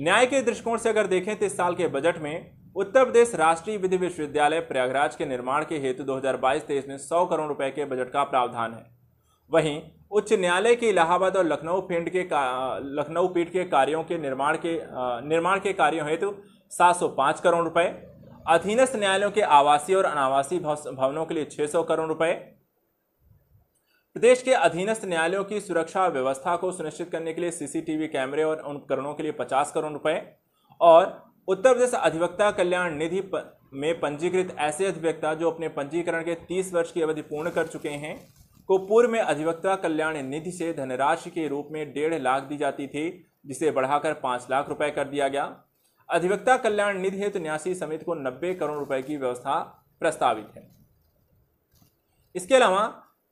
न्याय के दृष्टिकोण से अगर देखें तो इस साल के बजट में उत्तर प्रदेश राष्ट्रीय विधि विश्वविद्यालय प्रयागराज के निर्माण के हेतु 2022-23 में 100 करोड़ रुपए के बजट का प्रावधान है वहीं उच्च न्यायालय के इलाहाबाद और लखनऊ पिंड के लखनऊ पीठ के कार्यों के निर्माण के निर्माण के कार्यों हेतु 705 करोड़ रुपए अधीनस्थ न्यायालयों के आवासीय और अनावासीय भवनों के लिए सौ करोड़ रुपए प्रदेश के अधीनस्थ न्यायालयों की सुरक्षा व्यवस्था को सुनिश्चित करने के लिए सीसीटीवी कैमरे और उपकरणों के लिए 50 करोड़ रुपए और उत्तर प्रदेश अधिवक्ता कल्याण निधि में पंजीकृत ऐसे अधिवक्ता जो अपने पंजीकरण के 30 वर्ष की अवधि पूर्ण कर चुके हैं को पूर्व में अधिवक्ता कल्याण निधि से धनराशि के रूप में डेढ़ लाख दी जाती थी जिसे बढ़ाकर पाँच लाख रुपए कर दिया गया अधिवक्ता कल्याण निधि हेतु तो न्यासी समिति को नब्बे करोड़ रुपए की व्यवस्था प्रस्तावित है इसके अलावा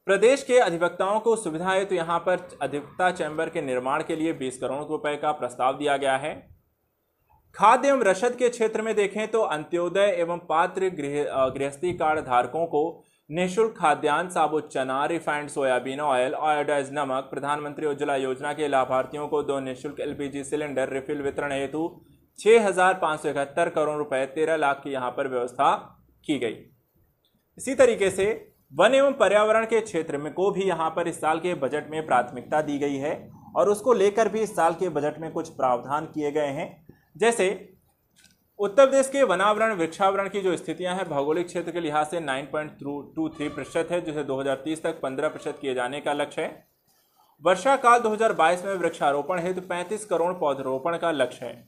प्रदेश के अधिवक्ताओं को सुविधा है तो यहाँ पर अधिवक्ता चैम्बर के निर्माण के लिए बीस करोड़ रुपए का प्रस्ताव दिया गया है खाद्य एवं रसद के क्षेत्र में देखें तो अंत्योदय एवं पात्र गृह गृहस्थी कार्ड धारकों को निःशुल्क खाद्यान्न साबुत चना रिफाइंड सोयाबीन ऑयल आयोडाइज नमक प्रधानमंत्री उज्ज्वला योजना के लाभार्थियों को दो निःशुल्क एलपीजी सिलेंडर रिफिल वितरण हेतु छः हजार सौ इकहत्तर करोड़ रुपए तेरह लाख की यहाँ पर व्यवस्था की गई इसी तरीके से वन एवं पर्यावरण के क्षेत्र में को भी यहाँ पर इस साल के बजट में प्राथमिकता दी गई है और उसको लेकर भी इस साल के बजट में कुछ प्रावधान किए गए हैं जैसे उत्तर प्रदेश के वनावरण वृक्षावरण की जो स्थितियां हैं भौगोलिक क्षेत्र के लिहाज से 9.23 प्रतिशत है जिसे 2030 तक 15 प्रतिशत किए जाने का लक्ष्य है वर्षा काल 2022 में वृक्षारोपण हेतु तो 35 करोड़ पौधरोपण का लक्ष्य है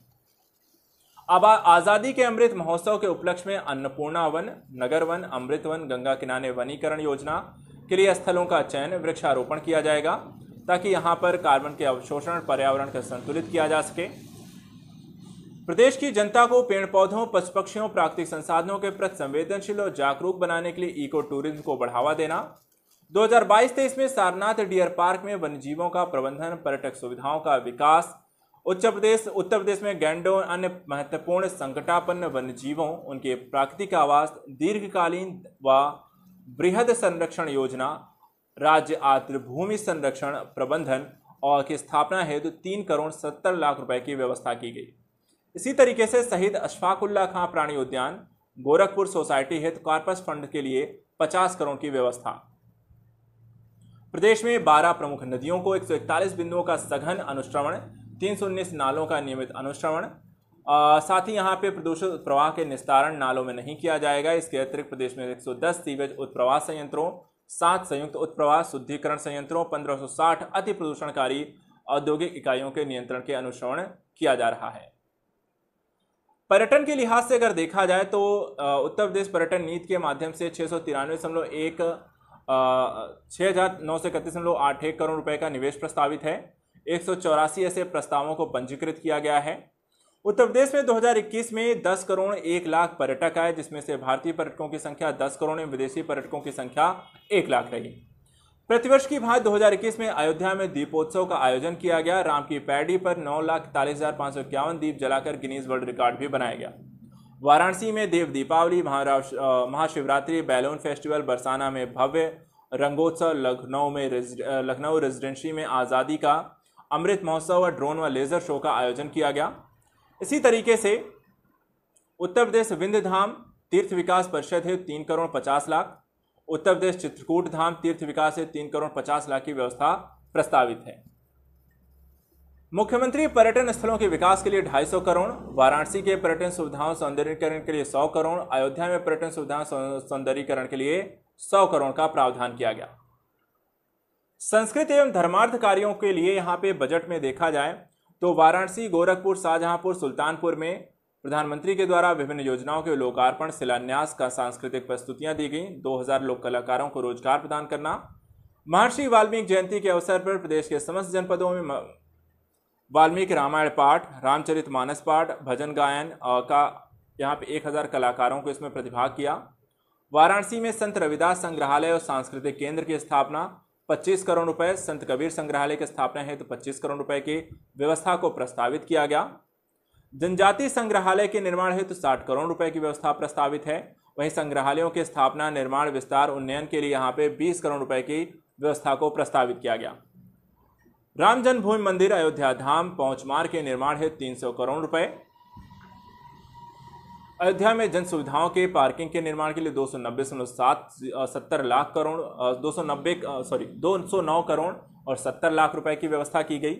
अब आज़ादी के अमृत महोत्सव के उपलक्ष्य में अन्नपूर्णा वन नगर वन अमृत वन गंगा किनारे वनीकरण योजना के लिए स्थलों का चयन वृक्षारोपण किया जाएगा ताकि यहाँ पर कार्बन के अवशोषण पर्यावरण का संतुलित किया जा सके प्रदेश की जनता को पेड़ पौधों पशु पक्षियों प्राकृतिक संसाधनों के प्रति संवेदनशील और जागरूक बनाने के लिए इको टूरिज्म को बढ़ावा देना 2022-23 में सारनाथ डियर पार्क में वन्य जीवों का प्रबंधन पर्यटक सुविधाओं का विकास उत्तर प्रदेश उत्तर प्रदेश में गैंडों अन्य महत्वपूर्ण संकटापन्न वन्य जीवों उनके प्राकृतिक आवास दीर्घकालीन व बृहद संरक्षण योजना राज्य आतृभूमि संरक्षण प्रबंधन और की स्थापना हेतु तीन करोड़ सत्तर लाख रुपए की व्यवस्था की गई इसी तरीके से शहीद अशफाकुल्ला खां प्राणी उद्यान गोरखपुर सोसाइटी हित कॉर्पस फंड के लिए 50 करोड़ की व्यवस्था प्रदेश में 12 प्रमुख नदियों को 141 बिंदुओं का सघन अनुश्रवण उन्नीस नालों का नियमित अनुश्रवण साथ ही यहाँ पे प्रदूषित उत्प्रवाह के निस्तारण नालों में नहीं किया जाएगा इसके अतिरिक्त प्रदेश में 110 सीवेज उत्प्रवाह संयंत्रों सात संयुक्त उत्प्रवाह शुद्धिकरण संयंत्रों 1560 अति प्रदूषणकारी औद्योगिक इकाइयों के नियंत्रण के अनुश्रवण किया जा रहा है पर्यटन के लिहाज से अगर देखा जाए तो उत्तर प्रदेश पर्यटन नीति के माध्यम से छः सौ तिरानवे दशमलव एक छः हज़ार नौ सौ इकतीस दशमलव आठ एक करोड़ रुपए का निवेश प्रस्तावित है एक सौ चौरासी ऐसे प्रस्तावों को पंजीकृत किया गया है उत्तर प्रदेश में 2021 में 10 करोड़ एक लाख पर्यटक आए जिसमें से भारतीय पर्यटकों की संख्या 10 करोड़ एवं विदेशी पर्यटकों की संख्या एक लाख रही प्रतिवर्ष की भारत 2021 में अयोध्या में दीपोत्सव का आयोजन किया गया राम की पैडी पर नौ लाख इकतालीस हजार पांच सौ इक्यावन दीप जलाकर गिनीज वर्ल्ड रिकॉर्ड भी बनाया गया वाराणसी में देव दीपावली महाशिवरात्रि बैलून फेस्टिवल बरसाना में भव्य रंगोत्सव लखनऊ में लखनऊ रेजिडेंसी में आज़ादी का अमृत महोत्सव और ड्रोन व लेज़र शो का आयोजन किया गया इसी तरीके से उत्तर प्रदेश विंध्य धाम तीर्थ विकास परिषद है तीन करोड़ पचास लाख उत्तर प्रदेश चित्रकूट धाम तीर्थ विकास से तीन करोड़ पचास लाख की व्यवस्था प्रस्तावित है मुख्यमंत्री पर्यटन स्थलों के विकास के लिए 250 करोड़ वाराणसी के पर्यटन सुविधाओं सौंदर्यीकरण के लिए 100 करोड़ अयोध्या में पर्यटन सुविधाओं सौंदर्यीकरण के लिए 100 करोड़ का प्रावधान किया गया संस्कृत एवं धर्मार्थ कार्यों के लिए यहाँ पे बजट में देखा जाए तो वाराणसी गोरखपुर शाहजहांपुर सुल्तानपुर में प्रधानमंत्री के द्वारा विभिन्न योजनाओं के लोकार्पण शिलान्यास का सांस्कृतिक प्रस्तुतियां दी गई 2000 लोक कलाकारों को रोजगार प्रदान करना महर्षि वाल्मीकि जयंती के अवसर पर प्रदेश के समस्त जनपदों में वाल्मीकि रामायण पाठ रामचरित मानस पाठ भजन गायन का यहाँ पे एक हज़ार कलाकारों को इसमें प्रतिभाग किया वाराणसी में संत रविदास संग्रहालय और सांस्कृतिक केंद्र की स्थापना 25 करोड़ रुपए संत कबीर संग्रहालय की स्थापना है तो 25 करोड़ रुपए की व्यवस्था को प्रस्तावित किया गया जनजातीय संग्रहालय के निर्माण हेतु साठ करोड़ रुपए की व्यवस्था प्रस्तावित है वहीं संग्रहालयों के स्थापना निर्माण विस्तार उन्नयन के लिए यहाँ पे 20 करोड़ रुपए की व्यवस्था को प्रस्तावित किया गया राम जन्मभूमि मंदिर अयोध्या धाम पहुंच मार्ग के निर्माण हेतु तीन सौ करोड़ रुपए अयोध्या में जन सुविधाओं के पार्किंग के निर्माण के लिए दो सौ नब्बे सत्तर लाख करोड़ दो सौ नब्बे सॉरी दो सौ नौ करोड़ और सत्तर लाख रुपए की व्यवस्था की गई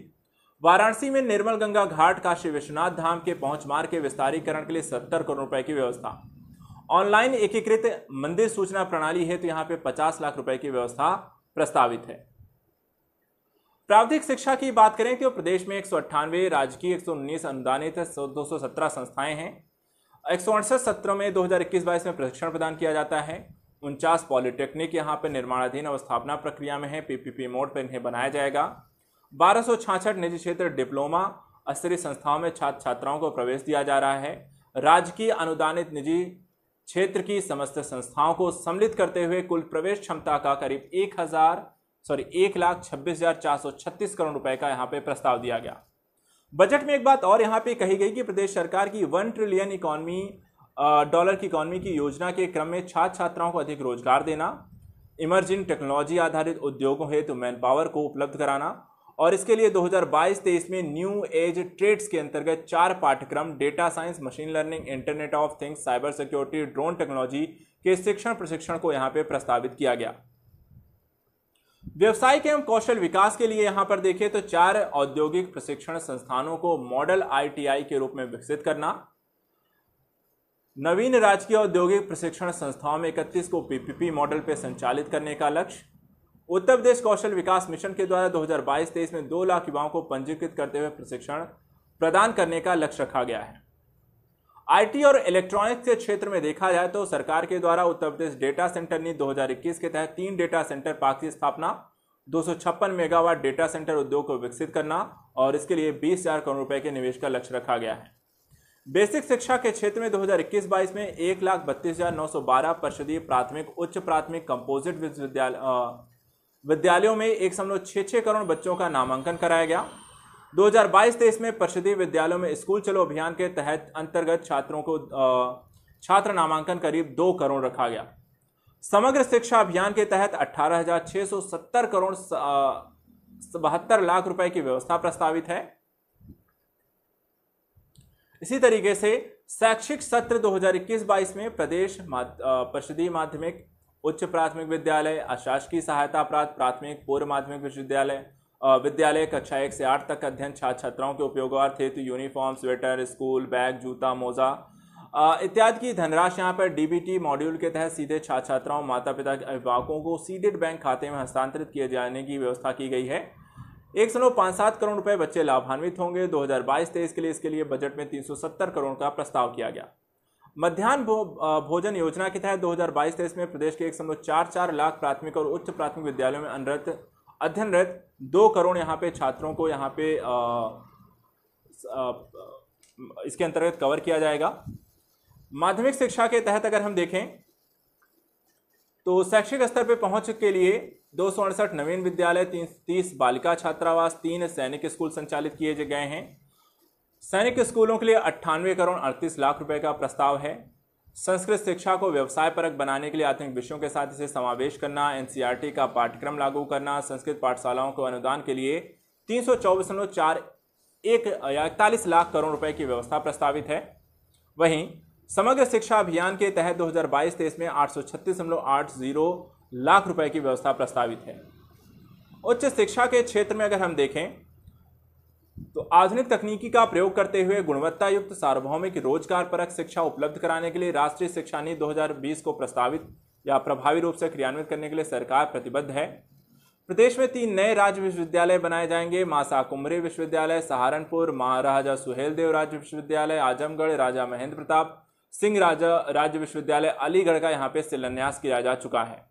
वाराणसी में निर्मल गंगा घाट काशी विश्वनाथ धाम के पहुंच मार्ग के विस्तारीकरण के लिए सत्तर करोड़ रुपए की व्यवस्था ऑनलाइन एकीकृत मंदिर सूचना प्रणाली है तो यहां पे 50 लाख रुपए की व्यवस्था प्रस्तावित है प्रावधिक शिक्षा की बात करें तो प्रदेश में एक राजकीय उन्नीस अनुदानित सत्रह संस्थाएं हैं एक सत्रों में 2021-22 में प्रशिक्षण प्रदान किया जाता है उनचास पॉलिटेक्निक यहाँ पर निर्माणाधीन अवस्थापना प्रक्रिया में है पीपीपी मोड पर इन्हें बनाया जाएगा बारह निजी क्षेत्र डिप्लोमा स्तरीय संस्थाओं में छात्र छात्राओं को प्रवेश दिया जा रहा है राजकीय अनुदानित निजी क्षेत्र की समस्त संस्थाओं को सम्मिलित करते हुए कुल प्रवेश क्षमता का करीब एक हजार सॉरी एक लाख छब्बीस हजार चार सौ छत्तीस करोड़ रुपए का यहाँ पे प्रस्ताव दिया गया बजट में एक बात और यहाँ पे कही गई कि प्रदेश सरकार की वन ट्रिलियन इकोनॉमी डॉलर की इकोनॉमी की योजना के क्रम में छात्र छात्राओं को अधिक रोजगार देना इमर्जिंग टेक्नोलॉजी आधारित उद्योगों हेतु मैन पावर को उपलब्ध कराना और इसके लिए 2022-23 में न्यू एज ट्रेड्स के अंतर्गत चार पाठ्यक्रम data science machine learning internet of things cyber security drone technology के शिक्षण प्रशिक्षण को यहाँ पे प्रस्तावित किया गया व्यवसायिक एवं कौशल विकास के लिए यहाँ पर देखें तो चार औद्योगिक प्रशिक्षण संस्थानों को मॉडल आईटीआई के रूप में विकसित करना नवीन राजकीय औद्योगिक प्रशिक्षण संस्थाओं में इकतीस को पीपीपी मॉडल पर संचालित करने का लक्ष्य उत्तर प्रदेश कौशल विकास मिशन के द्वारा 2022-23 में दो लाख युवाओं को पंजीकृत करते हुए प्रशिक्षण प्रदान करने का लक्ष्य रखा गया है आईटी और इलेक्ट्रॉनिक्स के क्षेत्र में देखा जाए तो सरकार के द्वारा उत्तर प्रदेश डेटा सेंटर नीति 2021 के तहत तीन डेटा सेंटर पार्क की स्थापना दो मेगावाट डेटा सेंटर उद्योग को विकसित करना और इसके लिए बीस हजार करोड़ रुपए के निवेश का लक्ष्य रखा गया है बेसिक शिक्षा के क्षेत्र में 2021-22 में एक लाख बत्तीस हजार नौ सौ बारह प्राथमिक उच्च प्राथमिक कंपोजिट विश्वविद्यालय विद्यालयों में एक दशमलव छः छः करोड़ बच्चों का नामांकन कराया गया 2022-23 में परिषदीय विद्यालयों में स्कूल चलो अभियान के तहत अंतर्गत छात्रों को छात्र नामांकन करीब दो करोड़ रखा गया समग्र शिक्षा अभियान के तहत 18,670 करोड़ बहत्तर लाख रुपए की व्यवस्था प्रस्तावित है इसी तरीके से शैक्षिक सत्र 2021-22 में प्रदेश परिषदीय माध्यमिक उच्च प्राथमिक विद्यालय अशासकीय सहायता प्राप्त प्राथमिक पूर्व माध्यमिक विश्वविद्यालय विद्यालय कक्षा एक से आठ तक अध्ययन छात्र छात्राओं के उपयोगार्थ हेतु यूनिफॉर्म स्वेटर स्कूल बैग जूता मोजा इत्यादि की धनराशि यहाँ पर डीबीटी मॉड्यूल के तहत सीधे छात्र छात्राओं माता पिता के अभिभावकों को सीधे बैंक खाते में हस्तांतरित किए जाने की व्यवस्था की गई है एक सौ पाँच सात करोड़ रुपए बच्चे लाभान्वित होंगे 2022-23 के लिए इसके लिए बजट में 370 करोड़ का प्रस्ताव किया गया मध्यान्ह भो, भोजन योजना के तहत 2022-23 में प्रदेश के एक समूह चार चार लाख प्राथमिक और उच्च प्राथमिक विद्यालयों में अनरत अध्ययनरत दो करोड़ यहाँ पे छात्रों को यहाँ पे आ, आ, इसके अंतर्गत कवर किया जाएगा माध्यमिक शिक्षा के तहत अगर हम देखें तो शैक्षिक स्तर पर पहुंच के लिए दो नवीन विद्यालय तीस बालिका छात्रावास तीन सैनिक स्कूल संचालित किए गए हैं सैनिक स्कूलों के लिए अट्ठानवे करोड़ अड़तीस लाख रुपए का प्रस्ताव है संस्कृत शिक्षा को व्यवसाय परक बनाने के लिए आधुनिक विषयों के साथ इसे समावेश करना एनसीईआरटी का पाठ्यक्रम लागू करना संस्कृत पाठशालाओं को अनुदान के लिए तीन सौ चौबीस चार एक इकतालीस लाख करोड़ रुपए की व्यवस्था प्रस्तावित है वहीं समग्र शिक्षा अभियान के तहत 2022-23 में आठ लाख रुपए की व्यवस्था प्रस्तावित है उच्च शिक्षा के क्षेत्र में अगर हम देखें तो आधुनिक तकनीकी का प्रयोग करते हुए गुणवत्ता युक्त सार्वभौमिक रोजगार परक शिक्षा उपलब्ध कराने के लिए राष्ट्रीय शिक्षा नीति 2020 को प्रस्तावित या प्रभावी रूप से क्रियान्वित करने के लिए सरकार प्रतिबद्ध है प्रदेश में तीन नए राज्य विश्वविद्यालय बनाए जाएंगे मासा कुमरी विश्वविद्यालय सहारनपुर महाराजा सुहेलदेव राज्य विश्वविद्यालय आजमगढ़ राजा महेंद्र प्रताप सिंह राजा राज्य विश्वविद्यालय अलीगढ़ का यहाँ पे शिलान्यास किया जा चुका है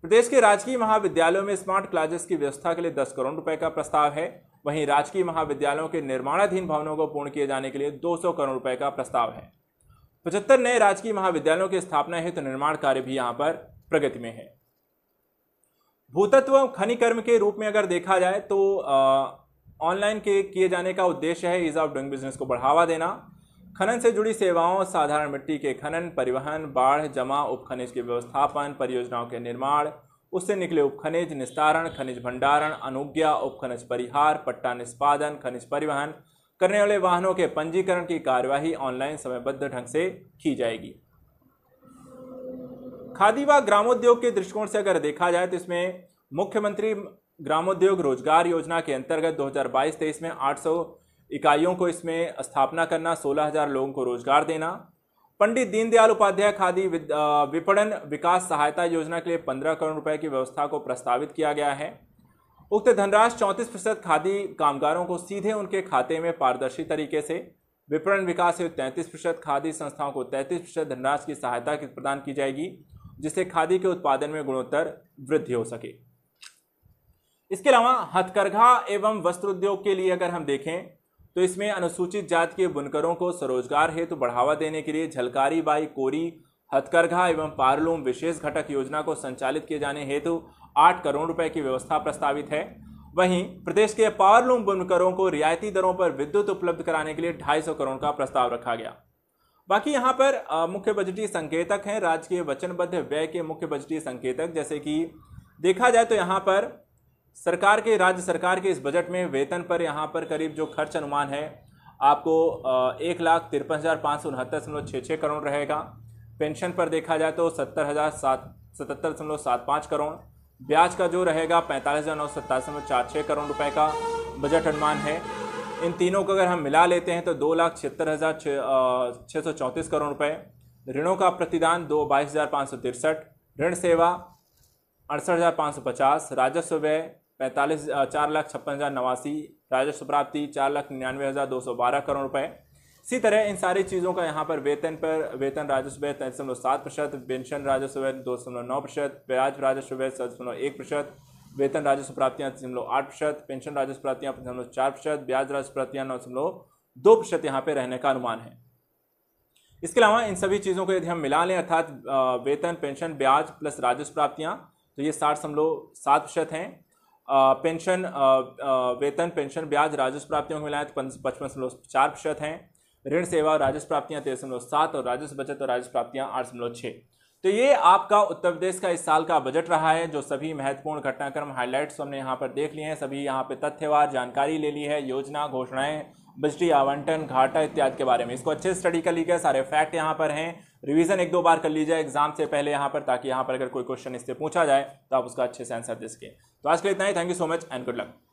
प्रदेश के राजकीय महाविद्यालयों में स्मार्ट क्लासेस की व्यवस्था के लिए दस करोड़ रुपए का प्रस्ताव है वहीं राजकीय महाविद्यालयों के निर्माणाधीन भवनों को पूर्ण किए जाने के लिए 200 करोड़ रुपए का प्रस्ताव है पचहत्तर नए राजकीय महाविद्यालयों की स्थापना हेतु तो निर्माण कार्य भी यहां पर प्रगति में है भूतत्व खनिकर्म के रूप में अगर देखा जाए तो ऑनलाइन के किए जाने का उद्देश्य है ईज ऑफ डूइंग बिजनेस को बढ़ावा देना खनन से जुड़ी सेवाओं साधारण मिट्टी के खनन परिवहन बाढ़ जमा उपखनिज के व्यवस्थापन परियोजनाओं के निर्माण उससे निकले उपखनिज निस्तारण खनिज भंडारण अनुज्ञा उपखनिज परिहार पट्टा निष्पादन खनिज परिवहन करने वाले वाहनों के पंजीकरण की कार्यवाही ऑनलाइन समयबद्ध ढंग से की जाएगी खादी व ग्रामोद्योग के दृष्टिकोण से अगर देखा जाए तो इसमें मुख्यमंत्री ग्रामोद्योग रोजगार योजना के अंतर्गत 2022-23 में 800 इकाइयों को इसमें स्थापना करना 16000 लोगों को रोजगार देना पंडित दीनदयाल उपाध्याय खादी विपणन विकास सहायता योजना के लिए पंद्रह करोड़ रुपए की व्यवस्था को प्रस्तावित किया गया है उक्त धनराशि चौंतीस प्रतिशत खादी कामगारों को सीधे उनके खाते में पारदर्शी तरीके से विपणन विकास हेतु तैंतीस प्रतिशत खादी संस्थाओं को तैंतीस प्रतिशत धनराशि की सहायता की प्रदान की जाएगी जिससे खादी के उत्पादन में गुणोत्तर वृद्धि हो सके इसके अलावा हथकरघा एवं वस्त्र उद्योग के लिए अगर हम देखें तो इसमें अनुसूचित जाति के बुनकरों को स्वरोजगार हेतु बढ़ावा देने के लिए झलकारी बाई कोरी हथकरघा एवं पारलूम विशेष घटक योजना को संचालित किए जाने हेतु आठ करोड़ रुपए की व्यवस्था प्रस्तावित है वहीं प्रदेश के पावरलूम बुनकरों को रियायती दरों पर विद्युत उपलब्ध कराने के लिए ढाई सौ करोड़ का प्रस्ताव रखा गया बाकी यहां पर मुख्य बजटीय संकेतक हैं राज्य के वचनबद्ध व्यय के मुख्य बजटीय संकेतक जैसे कि देखा जाए तो यहां पर सरकार के राज्य सरकार के इस बजट में वेतन पर यहाँ पर करीब जो खर्च अनुमान है आपको एक लाख तिरपन हज़ार पाँच सौ उनहत्तर दशमलव छः छः करोड़ रहेगा पेंशन पर देखा जाए तो सत्तर हज़ार सात सतहत्तर दशमलव सात पाँच करोड़ ब्याज का जो रहेगा पैंतालीस हज़ार नौ सौ सत्ताईस दशमलव चार छः करोड़ रुपए का बजट अनुमान है इन तीनों को अगर हम मिला लेते हैं तो दो लाख छिहत्तर हज़ार छः सौ चौंतीस करोड़ रुपए ऋणों का प्रतिदान दो बाईस हज़ार पाँच सौ तिरसठ ऋण सेवा अड़सठ हज़ार पाँच सौ पचास राजस्व व्यय पैंतालीस चार लाख छप्पन हज़ार नवासी राजस्व प्राप्ति चार लाख निन्यानवे हज़ार दो सौ बारह करोड़ रुपए इसी तरह इन सारी चीज़ों का यहाँ पर वेतन पर वेतन राजस्व व्यय तैंतीस दशमलव सात प्रतिशत पेंशन राजस्व व्यय दो दशमलव नौ प्रतिशत ब्याज राजस्व व्यय सात दशमलव एक प्रतिशत वेतन राजस्व प्राप्तियां दशमलव आठ प्रतिशत पेंशन राजस्व पाँच दशमलव चार प्रतिशत ब्याज राजस्व प्राप्तियाँ नौ दशमलव दो प्रतिशत यहाँ पर रहने का अनुमान है इसके अलावा इन सभी चीज़ों को यदि हम मिला लें अर्थात वेतन पेंशन ब्याज प्लस राजस्व प्राप्तियाँ तो ये साठ दशमलव सात प्रतिशत हैं पेंशन वेतन पेंशन ब्याज राजस्व प्राप्तियों को मिलाएं तो पचपन दशमलव चार प्रतिशत हैं ऋण सेवा और राजस्व प्राप्तियां तेरह दशमलव सात और राजस्व बचत और राजस्व प्राप्तियां आठ दशमलव छः तो ये आपका उत्तर प्रदेश का इस साल का बजट रहा है जो सभी महत्वपूर्ण घटनाक्रम हाईलाइट्स हमने यहाँ पर देख लिए हैं सभी यहाँ पर तथ्यवार जानकारी ले ली है योजना घोषणाएं बजटी आवंटन घाटा इत्यादि के बारे में इसको अच्छे से स्टडी कर लीजिए सारे फैक्ट यहाँ पर हैं रिवीजन एक दो बार कर लीजिए एग्जाम से पहले यहाँ पर ताकि यहाँ पर अगर कोई क्वेश्चन इससे पूछा जाए तो आप उसका अच्छे से आंसर दे सके तो आज के लिए इतना ही thank you so much and good luck